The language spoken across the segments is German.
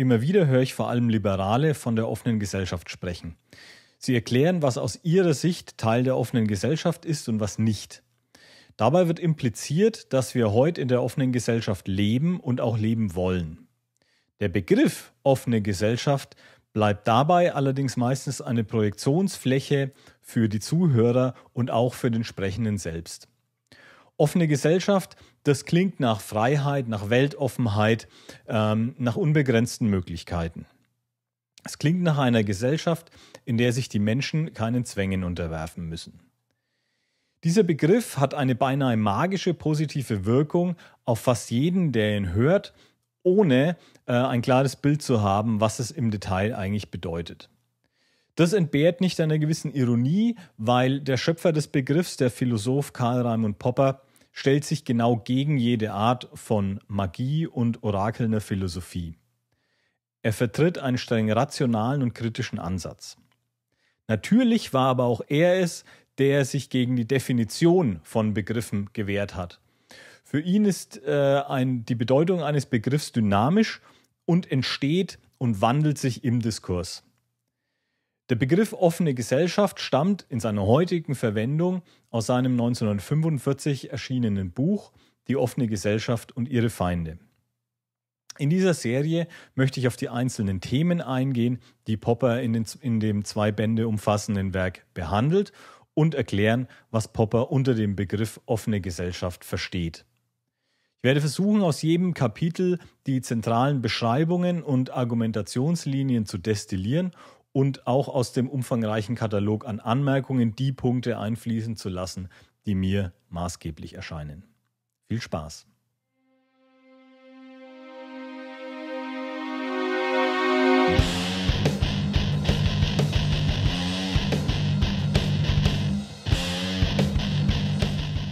Immer wieder höre ich vor allem Liberale von der offenen Gesellschaft sprechen. Sie erklären, was aus ihrer Sicht Teil der offenen Gesellschaft ist und was nicht. Dabei wird impliziert, dass wir heute in der offenen Gesellschaft leben und auch leben wollen. Der Begriff offene Gesellschaft bleibt dabei allerdings meistens eine Projektionsfläche für die Zuhörer und auch für den Sprechenden selbst. Offene Gesellschaft ist das klingt nach Freiheit, nach Weltoffenheit, ähm, nach unbegrenzten Möglichkeiten. Es klingt nach einer Gesellschaft, in der sich die Menschen keinen Zwängen unterwerfen müssen. Dieser Begriff hat eine beinahe magische positive Wirkung auf fast jeden, der ihn hört, ohne äh, ein klares Bild zu haben, was es im Detail eigentlich bedeutet. Das entbehrt nicht einer gewissen Ironie, weil der Schöpfer des Begriffs, der Philosoph Karl Raimund Popper, stellt sich genau gegen jede Art von Magie und orakelnder Philosophie. Er vertritt einen streng rationalen und kritischen Ansatz. Natürlich war aber auch er es, der sich gegen die Definition von Begriffen gewehrt hat. Für ihn ist äh, ein, die Bedeutung eines Begriffs dynamisch und entsteht und wandelt sich im Diskurs. Der Begriff offene Gesellschaft stammt in seiner heutigen Verwendung aus seinem 1945 erschienenen Buch Die offene Gesellschaft und ihre Feinde. In dieser Serie möchte ich auf die einzelnen Themen eingehen, die Popper in, den, in dem zwei Bände umfassenden Werk behandelt und erklären, was Popper unter dem Begriff offene Gesellschaft versteht. Ich werde versuchen, aus jedem Kapitel die zentralen Beschreibungen und Argumentationslinien zu destillieren und auch aus dem umfangreichen Katalog an Anmerkungen die Punkte einfließen zu lassen, die mir maßgeblich erscheinen. Viel Spaß!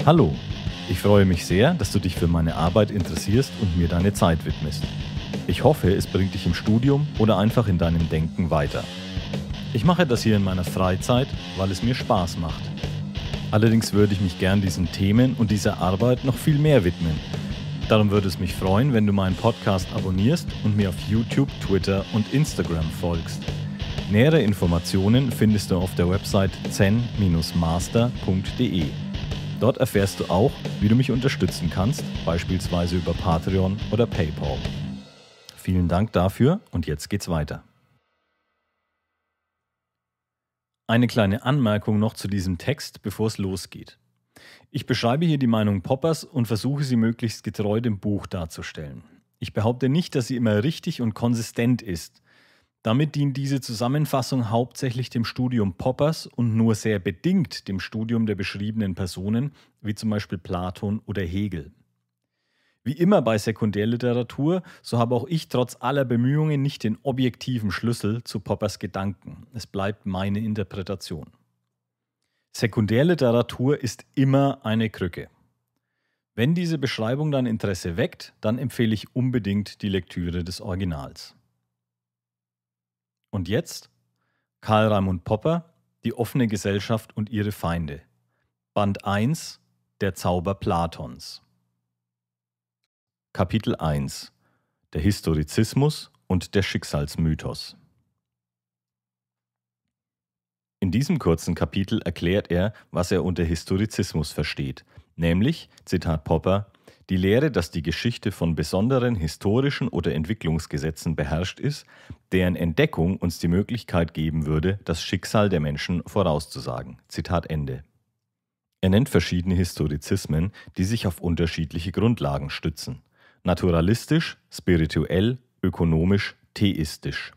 Hallo, ich freue mich sehr, dass du dich für meine Arbeit interessierst und mir deine Zeit widmest. Ich hoffe, es bringt dich im Studium oder einfach in deinem Denken weiter. Ich mache das hier in meiner Freizeit, weil es mir Spaß macht. Allerdings würde ich mich gern diesen Themen und dieser Arbeit noch viel mehr widmen. Darum würde es mich freuen, wenn du meinen Podcast abonnierst und mir auf YouTube, Twitter und Instagram folgst. Nähere Informationen findest du auf der Website zen-master.de. Dort erfährst du auch, wie du mich unterstützen kannst, beispielsweise über Patreon oder PayPal. Vielen Dank dafür und jetzt geht's weiter. Eine kleine Anmerkung noch zu diesem Text, bevor es losgeht. Ich beschreibe hier die Meinung Poppers und versuche sie möglichst getreu dem Buch darzustellen. Ich behaupte nicht, dass sie immer richtig und konsistent ist. Damit dient diese Zusammenfassung hauptsächlich dem Studium Poppers und nur sehr bedingt dem Studium der beschriebenen Personen, wie zum Beispiel Platon oder Hegel. Wie immer bei Sekundärliteratur, so habe auch ich trotz aller Bemühungen nicht den objektiven Schlüssel zu Poppers Gedanken. Es bleibt meine Interpretation. Sekundärliteratur ist immer eine Krücke. Wenn diese Beschreibung dann Interesse weckt, dann empfehle ich unbedingt die Lektüre des Originals. Und jetzt Karl Raimund Popper, Die offene Gesellschaft und ihre Feinde. Band 1, Der Zauber Platons. Kapitel 1 Der Historizismus und der Schicksalsmythos In diesem kurzen Kapitel erklärt er, was er unter Historizismus versteht, nämlich, Zitat Popper, die Lehre, dass die Geschichte von besonderen historischen oder Entwicklungsgesetzen beherrscht ist, deren Entdeckung uns die Möglichkeit geben würde, das Schicksal der Menschen vorauszusagen. Zitat Ende. Er nennt verschiedene Historizismen, die sich auf unterschiedliche Grundlagen stützen naturalistisch, spirituell, ökonomisch, theistisch.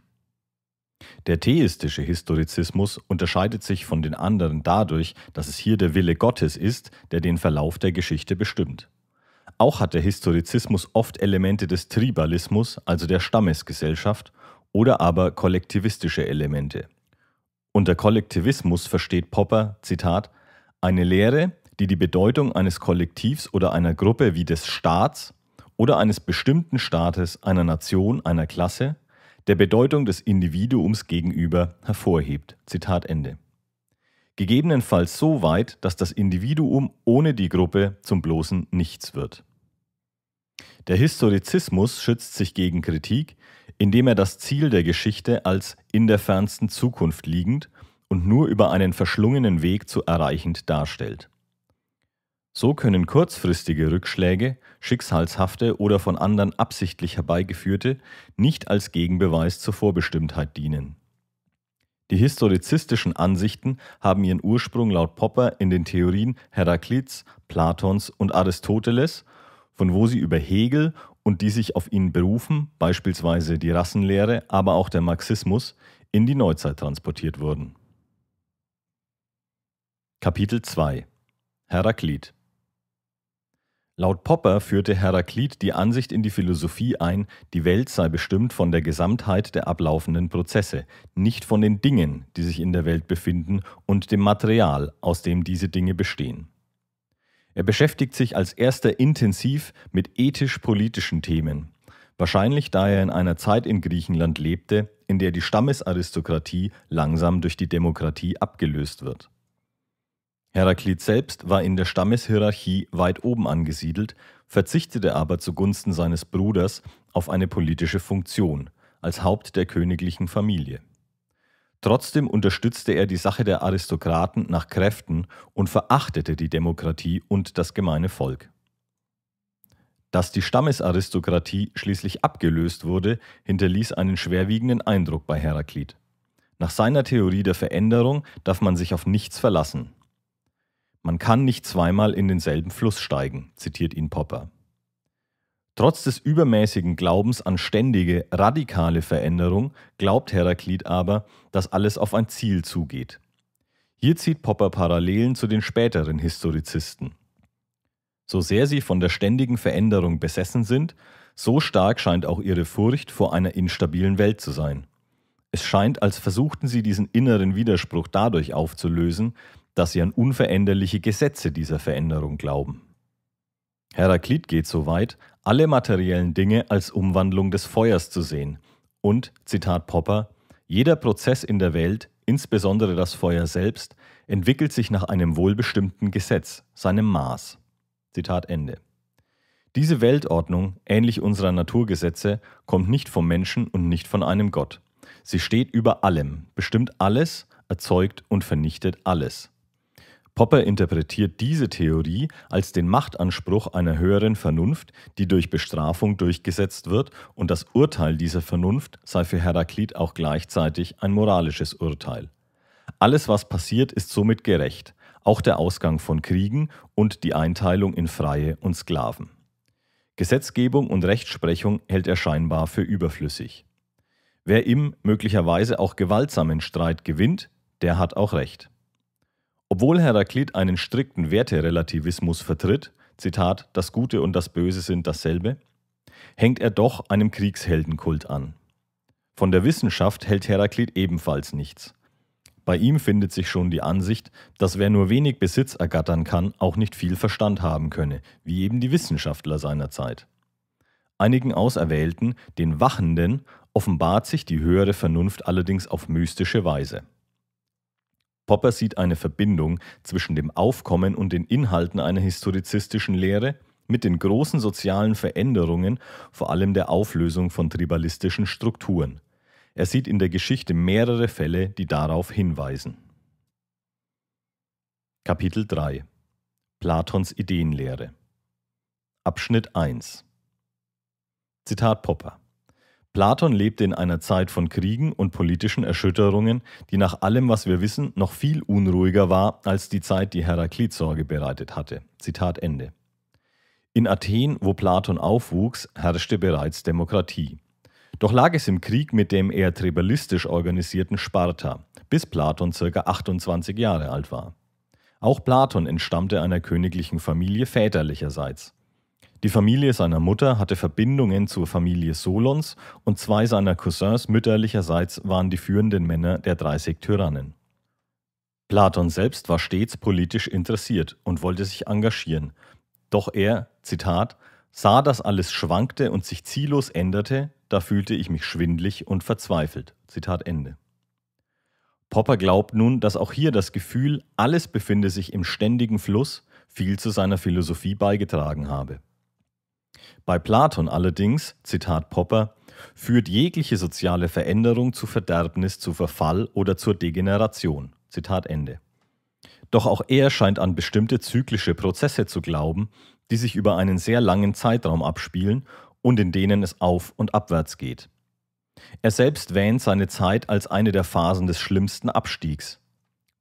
Der theistische Historizismus unterscheidet sich von den anderen dadurch, dass es hier der Wille Gottes ist, der den Verlauf der Geschichte bestimmt. Auch hat der Historizismus oft Elemente des Tribalismus, also der Stammesgesellschaft, oder aber kollektivistische Elemente. Unter Kollektivismus versteht Popper, Zitat, eine Lehre, die die Bedeutung eines Kollektivs oder einer Gruppe wie des Staats oder eines bestimmten Staates, einer Nation, einer Klasse, der Bedeutung des Individuums gegenüber hervorhebt. Zitat Ende. Gegebenenfalls so weit, dass das Individuum ohne die Gruppe zum bloßen Nichts wird. Der Historizismus schützt sich gegen Kritik, indem er das Ziel der Geschichte als in der fernsten Zukunft liegend und nur über einen verschlungenen Weg zu erreichend darstellt. So können kurzfristige Rückschläge, schicksalshafte oder von anderen absichtlich herbeigeführte, nicht als Gegenbeweis zur Vorbestimmtheit dienen. Die historizistischen Ansichten haben ihren Ursprung laut Popper in den Theorien Heraklits, Platons und Aristoteles, von wo sie über Hegel und die sich auf ihn berufen, beispielsweise die Rassenlehre, aber auch der Marxismus, in die Neuzeit transportiert wurden. Kapitel 2 Heraklit Laut Popper führte Heraklit die Ansicht in die Philosophie ein, die Welt sei bestimmt von der Gesamtheit der ablaufenden Prozesse, nicht von den Dingen, die sich in der Welt befinden und dem Material, aus dem diese Dinge bestehen. Er beschäftigt sich als erster intensiv mit ethisch-politischen Themen, wahrscheinlich da er in einer Zeit in Griechenland lebte, in der die Stammesaristokratie langsam durch die Demokratie abgelöst wird. Heraklit selbst war in der Stammeshierarchie weit oben angesiedelt, verzichtete aber zugunsten seines Bruders auf eine politische Funktion als Haupt der königlichen Familie. Trotzdem unterstützte er die Sache der Aristokraten nach Kräften und verachtete die Demokratie und das gemeine Volk. Dass die Stammesaristokratie schließlich abgelöst wurde, hinterließ einen schwerwiegenden Eindruck bei Heraklit. Nach seiner Theorie der Veränderung darf man sich auf nichts verlassen. Man kann nicht zweimal in denselben Fluss steigen, zitiert ihn Popper. Trotz des übermäßigen Glaubens an ständige, radikale Veränderung glaubt Heraklit aber, dass alles auf ein Ziel zugeht. Hier zieht Popper Parallelen zu den späteren Historizisten. So sehr sie von der ständigen Veränderung besessen sind, so stark scheint auch ihre Furcht vor einer instabilen Welt zu sein. Es scheint, als versuchten sie diesen inneren Widerspruch dadurch aufzulösen, dass sie an unveränderliche Gesetze dieser Veränderung glauben. Heraklit geht so weit, alle materiellen Dinge als Umwandlung des Feuers zu sehen und, Zitat Popper, jeder Prozess in der Welt, insbesondere das Feuer selbst, entwickelt sich nach einem wohlbestimmten Gesetz, seinem Maß. Zitat Ende. Diese Weltordnung, ähnlich unserer Naturgesetze, kommt nicht vom Menschen und nicht von einem Gott. Sie steht über allem, bestimmt alles, erzeugt und vernichtet alles. Popper interpretiert diese Theorie als den Machtanspruch einer höheren Vernunft, die durch Bestrafung durchgesetzt wird, und das Urteil dieser Vernunft sei für Heraklit auch gleichzeitig ein moralisches Urteil. Alles, was passiert, ist somit gerecht, auch der Ausgang von Kriegen und die Einteilung in Freie und Sklaven. Gesetzgebung und Rechtsprechung hält er scheinbar für überflüssig. Wer im möglicherweise auch gewaltsamen Streit gewinnt, der hat auch recht. Obwohl Heraklit einen strikten Werterelativismus vertritt, Zitat, das Gute und das Böse sind dasselbe, hängt er doch einem Kriegsheldenkult an. Von der Wissenschaft hält Heraklit ebenfalls nichts. Bei ihm findet sich schon die Ansicht, dass wer nur wenig Besitz ergattern kann, auch nicht viel Verstand haben könne, wie eben die Wissenschaftler seiner Zeit. Einigen Auserwählten, den Wachenden, offenbart sich die höhere Vernunft allerdings auf mystische Weise. Popper sieht eine Verbindung zwischen dem Aufkommen und den Inhalten einer historizistischen Lehre mit den großen sozialen Veränderungen, vor allem der Auflösung von tribalistischen Strukturen. Er sieht in der Geschichte mehrere Fälle, die darauf hinweisen. Kapitel 3 Platons Ideenlehre Abschnitt 1 Zitat Popper Platon lebte in einer Zeit von Kriegen und politischen Erschütterungen, die nach allem, was wir wissen, noch viel unruhiger war als die Zeit, die Heraklit Sorge bereitet hatte. Zitat Ende. In Athen, wo Platon aufwuchs, herrschte bereits Demokratie. Doch lag es im Krieg mit dem eher tribalistisch organisierten Sparta, bis Platon ca. 28 Jahre alt war. Auch Platon entstammte einer königlichen Familie väterlicherseits. Die Familie seiner Mutter hatte Verbindungen zur Familie Solons und zwei seiner Cousins mütterlicherseits waren die führenden Männer der 30 Tyrannen. Platon selbst war stets politisch interessiert und wollte sich engagieren, doch er, Zitat, sah, dass alles schwankte und sich ziellos änderte, da fühlte ich mich schwindlig und verzweifelt. Zitat Ende. Popper glaubt nun, dass auch hier das Gefühl, alles befinde sich im ständigen Fluss, viel zu seiner Philosophie beigetragen habe. Bei Platon allerdings, Zitat Popper, führt jegliche soziale Veränderung zu Verderbnis, zu Verfall oder zur Degeneration. Zitat Ende. Doch auch er scheint an bestimmte zyklische Prozesse zu glauben, die sich über einen sehr langen Zeitraum abspielen und in denen es auf und abwärts geht. Er selbst wähnt seine Zeit als eine der Phasen des schlimmsten Abstiegs.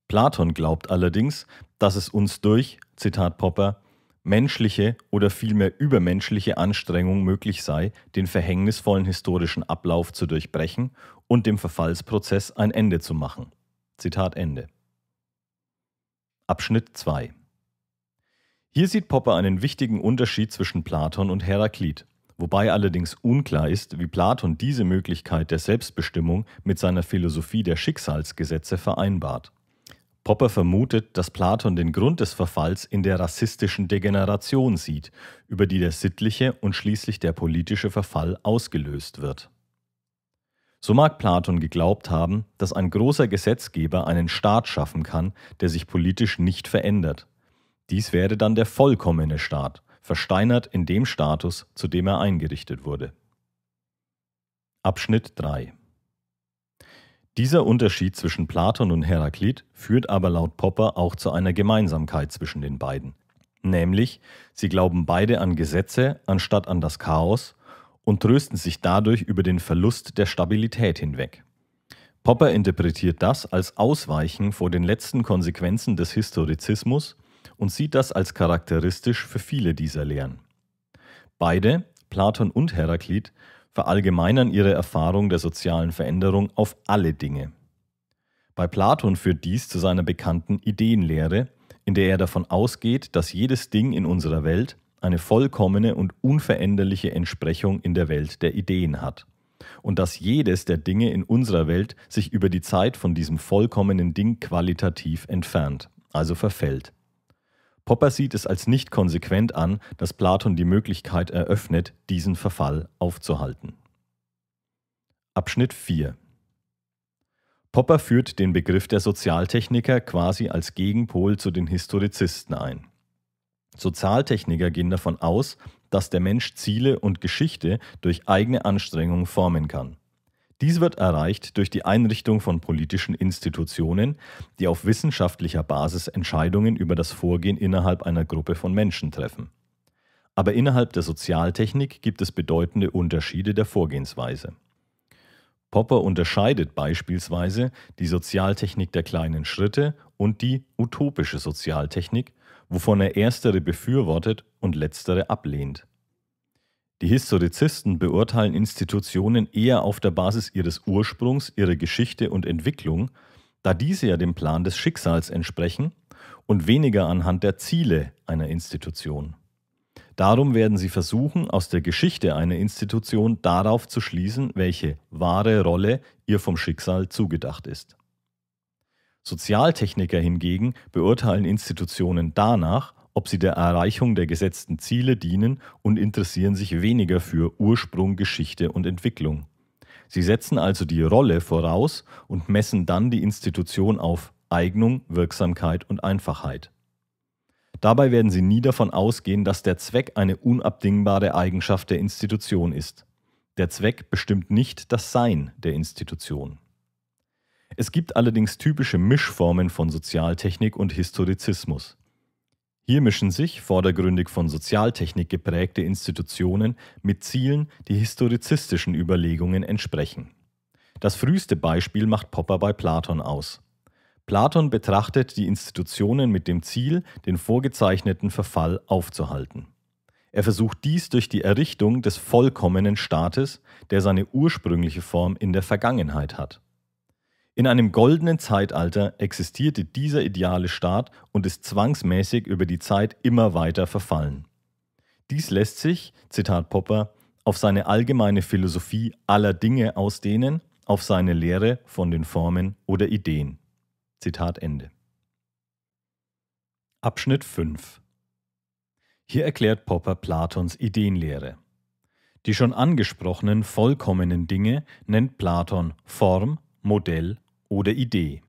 Platon glaubt allerdings, dass es uns durch, Zitat Popper, menschliche oder vielmehr übermenschliche Anstrengung möglich sei, den verhängnisvollen historischen Ablauf zu durchbrechen und dem Verfallsprozess ein Ende zu machen. Zitat Ende. Abschnitt 2 Hier sieht Popper einen wichtigen Unterschied zwischen Platon und Heraklit, wobei allerdings unklar ist, wie Platon diese Möglichkeit der Selbstbestimmung mit seiner Philosophie der Schicksalsgesetze vereinbart. Popper vermutet, dass Platon den Grund des Verfalls in der rassistischen Degeneration sieht, über die der sittliche und schließlich der politische Verfall ausgelöst wird. So mag Platon geglaubt haben, dass ein großer Gesetzgeber einen Staat schaffen kann, der sich politisch nicht verändert. Dies wäre dann der vollkommene Staat, versteinert in dem Status, zu dem er eingerichtet wurde. Abschnitt 3 dieser Unterschied zwischen Platon und Heraklit führt aber laut Popper auch zu einer Gemeinsamkeit zwischen den beiden. Nämlich, sie glauben beide an Gesetze anstatt an das Chaos und trösten sich dadurch über den Verlust der Stabilität hinweg. Popper interpretiert das als Ausweichen vor den letzten Konsequenzen des Historizismus und sieht das als charakteristisch für viele dieser Lehren. Beide, Platon und Heraklit, verallgemeinern ihre Erfahrung der sozialen Veränderung auf alle Dinge. Bei Platon führt dies zu seiner bekannten Ideenlehre, in der er davon ausgeht, dass jedes Ding in unserer Welt eine vollkommene und unveränderliche Entsprechung in der Welt der Ideen hat und dass jedes der Dinge in unserer Welt sich über die Zeit von diesem vollkommenen Ding qualitativ entfernt, also verfällt. Popper sieht es als nicht konsequent an, dass Platon die Möglichkeit eröffnet, diesen Verfall aufzuhalten. Abschnitt 4 Popper führt den Begriff der Sozialtechniker quasi als Gegenpol zu den Historizisten ein. Sozialtechniker gehen davon aus, dass der Mensch Ziele und Geschichte durch eigene Anstrengung formen kann. Dies wird erreicht durch die Einrichtung von politischen Institutionen, die auf wissenschaftlicher Basis Entscheidungen über das Vorgehen innerhalb einer Gruppe von Menschen treffen. Aber innerhalb der Sozialtechnik gibt es bedeutende Unterschiede der Vorgehensweise. Popper unterscheidet beispielsweise die Sozialtechnik der kleinen Schritte und die utopische Sozialtechnik, wovon er erstere befürwortet und letztere ablehnt. Die Historizisten beurteilen Institutionen eher auf der Basis ihres Ursprungs, ihrer Geschichte und Entwicklung, da diese ja dem Plan des Schicksals entsprechen und weniger anhand der Ziele einer Institution. Darum werden sie versuchen, aus der Geschichte einer Institution darauf zu schließen, welche wahre Rolle ihr vom Schicksal zugedacht ist. Sozialtechniker hingegen beurteilen Institutionen danach, ob sie der Erreichung der gesetzten Ziele dienen und interessieren sich weniger für Ursprung, Geschichte und Entwicklung. Sie setzen also die Rolle voraus und messen dann die Institution auf Eignung, Wirksamkeit und Einfachheit. Dabei werden sie nie davon ausgehen, dass der Zweck eine unabdingbare Eigenschaft der Institution ist. Der Zweck bestimmt nicht das Sein der Institution. Es gibt allerdings typische Mischformen von Sozialtechnik und Historizismus. Hier mischen sich vordergründig von Sozialtechnik geprägte Institutionen mit Zielen, die historizistischen Überlegungen entsprechen. Das früheste Beispiel macht Popper bei Platon aus. Platon betrachtet die Institutionen mit dem Ziel, den vorgezeichneten Verfall aufzuhalten. Er versucht dies durch die Errichtung des vollkommenen Staates, der seine ursprüngliche Form in der Vergangenheit hat. In einem goldenen Zeitalter existierte dieser ideale Staat und ist zwangsmäßig über die Zeit immer weiter verfallen. Dies lässt sich, Zitat Popper, auf seine allgemeine Philosophie aller Dinge ausdehnen, auf seine Lehre von den Formen oder Ideen. Zitat Ende. Abschnitt 5 Hier erklärt Popper Platons Ideenlehre. Die schon angesprochenen vollkommenen Dinge nennt Platon Form, Modell oder Idee.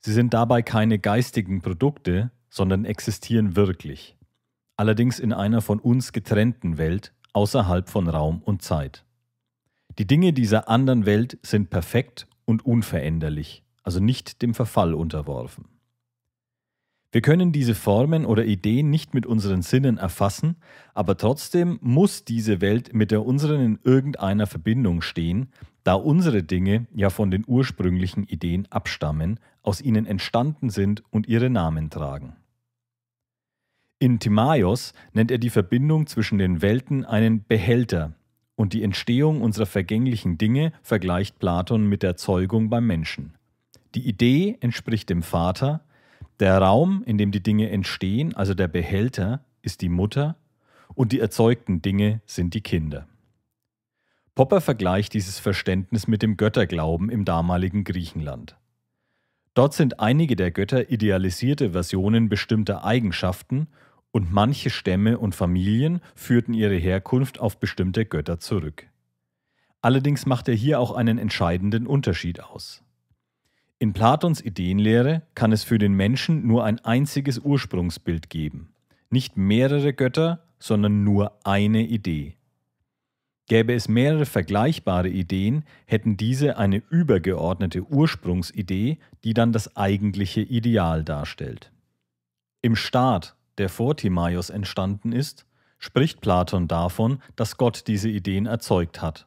Sie sind dabei keine geistigen Produkte, sondern existieren wirklich, allerdings in einer von uns getrennten Welt außerhalb von Raum und Zeit. Die Dinge dieser anderen Welt sind perfekt und unveränderlich, also nicht dem Verfall unterworfen. Wir können diese Formen oder Ideen nicht mit unseren Sinnen erfassen, aber trotzdem muss diese Welt mit der unseren in irgendeiner Verbindung stehen, da unsere Dinge ja von den ursprünglichen Ideen abstammen, aus ihnen entstanden sind und ihre Namen tragen. In Timaios nennt er die Verbindung zwischen den Welten einen Behälter und die Entstehung unserer vergänglichen Dinge vergleicht Platon mit der Zeugung beim Menschen. Die Idee entspricht dem Vater, der Raum, in dem die Dinge entstehen, also der Behälter, ist die Mutter und die erzeugten Dinge sind die Kinder. Popper vergleicht dieses Verständnis mit dem Götterglauben im damaligen Griechenland. Dort sind einige der Götter idealisierte Versionen bestimmter Eigenschaften und manche Stämme und Familien führten ihre Herkunft auf bestimmte Götter zurück. Allerdings macht er hier auch einen entscheidenden Unterschied aus. In Platons Ideenlehre kann es für den Menschen nur ein einziges Ursprungsbild geben. Nicht mehrere Götter, sondern nur eine Idee. Gäbe es mehrere vergleichbare Ideen, hätten diese eine übergeordnete Ursprungsidee, die dann das eigentliche Ideal darstellt. Im Staat, der vor Timaeus entstanden ist, spricht Platon davon, dass Gott diese Ideen erzeugt hat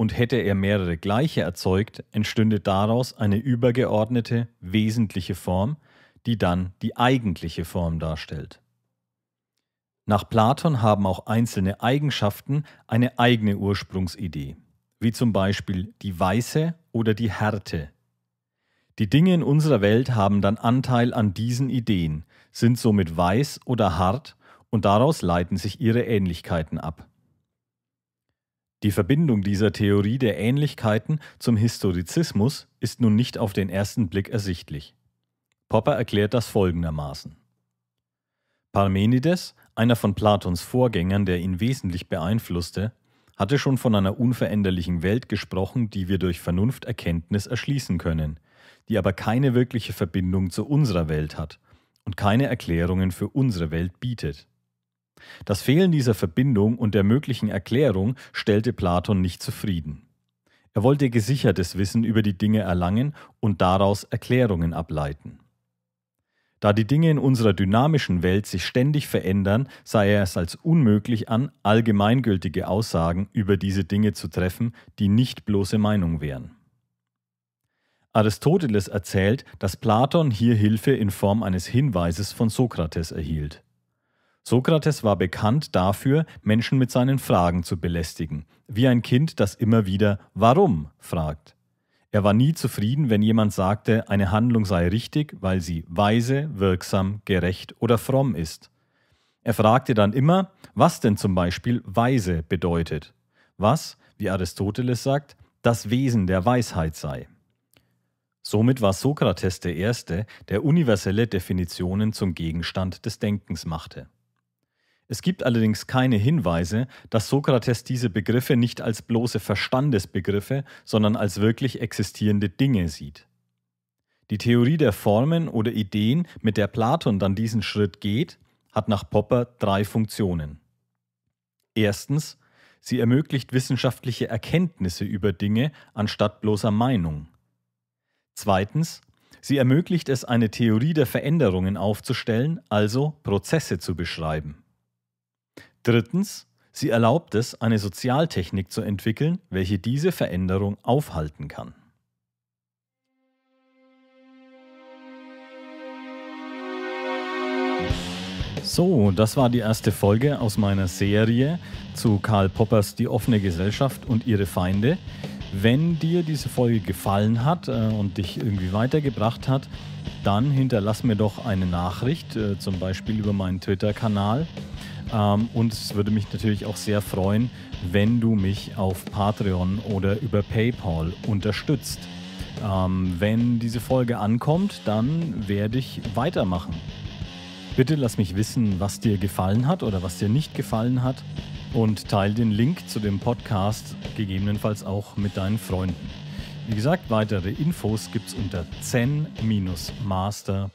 und hätte er mehrere gleiche erzeugt, entstünde daraus eine übergeordnete, wesentliche Form, die dann die eigentliche Form darstellt. Nach Platon haben auch einzelne Eigenschaften eine eigene Ursprungsidee, wie zum Beispiel die Weiße oder die Härte. Die Dinge in unserer Welt haben dann Anteil an diesen Ideen, sind somit weiß oder hart und daraus leiten sich ihre Ähnlichkeiten ab. Die Verbindung dieser Theorie der Ähnlichkeiten zum Historizismus ist nun nicht auf den ersten Blick ersichtlich. Popper erklärt das folgendermaßen. Parmenides, einer von Platons Vorgängern, der ihn wesentlich beeinflusste, hatte schon von einer unveränderlichen Welt gesprochen, die wir durch Vernunfterkenntnis erschließen können, die aber keine wirkliche Verbindung zu unserer Welt hat und keine Erklärungen für unsere Welt bietet. Das Fehlen dieser Verbindung und der möglichen Erklärung stellte Platon nicht zufrieden. Er wollte gesichertes Wissen über die Dinge erlangen und daraus Erklärungen ableiten. Da die Dinge in unserer dynamischen Welt sich ständig verändern, sah er es als unmöglich an, allgemeingültige Aussagen über diese Dinge zu treffen, die nicht bloße Meinung wären. Aristoteles erzählt, dass Platon hier Hilfe in Form eines Hinweises von Sokrates erhielt. Sokrates war bekannt dafür, Menschen mit seinen Fragen zu belästigen, wie ein Kind, das immer wieder Warum fragt. Er war nie zufrieden, wenn jemand sagte, eine Handlung sei richtig, weil sie weise, wirksam, gerecht oder fromm ist. Er fragte dann immer, was denn zum Beispiel weise bedeutet, was, wie Aristoteles sagt, das Wesen der Weisheit sei. Somit war Sokrates der Erste, der universelle Definitionen zum Gegenstand des Denkens machte. Es gibt allerdings keine Hinweise, dass Sokrates diese Begriffe nicht als bloße Verstandesbegriffe, sondern als wirklich existierende Dinge sieht. Die Theorie der Formen oder Ideen, mit der Platon dann diesen Schritt geht, hat nach Popper drei Funktionen. Erstens, sie ermöglicht wissenschaftliche Erkenntnisse über Dinge anstatt bloßer Meinung. Zweitens, sie ermöglicht es, eine Theorie der Veränderungen aufzustellen, also Prozesse zu beschreiben. Drittens, sie erlaubt es, eine Sozialtechnik zu entwickeln, welche diese Veränderung aufhalten kann. So, das war die erste Folge aus meiner Serie zu Karl Poppers Die offene Gesellschaft und ihre Feinde. Wenn dir diese Folge gefallen hat äh, und dich irgendwie weitergebracht hat, dann hinterlass mir doch eine Nachricht, äh, zum Beispiel über meinen Twitter-Kanal. Ähm, und es würde mich natürlich auch sehr freuen, wenn du mich auf Patreon oder über PayPal unterstützt. Ähm, wenn diese Folge ankommt, dann werde ich weitermachen. Bitte lass mich wissen, was dir gefallen hat oder was dir nicht gefallen hat und teile den Link zu dem Podcast gegebenenfalls auch mit deinen Freunden. Wie gesagt, weitere Infos gibt es unter zen-master.de.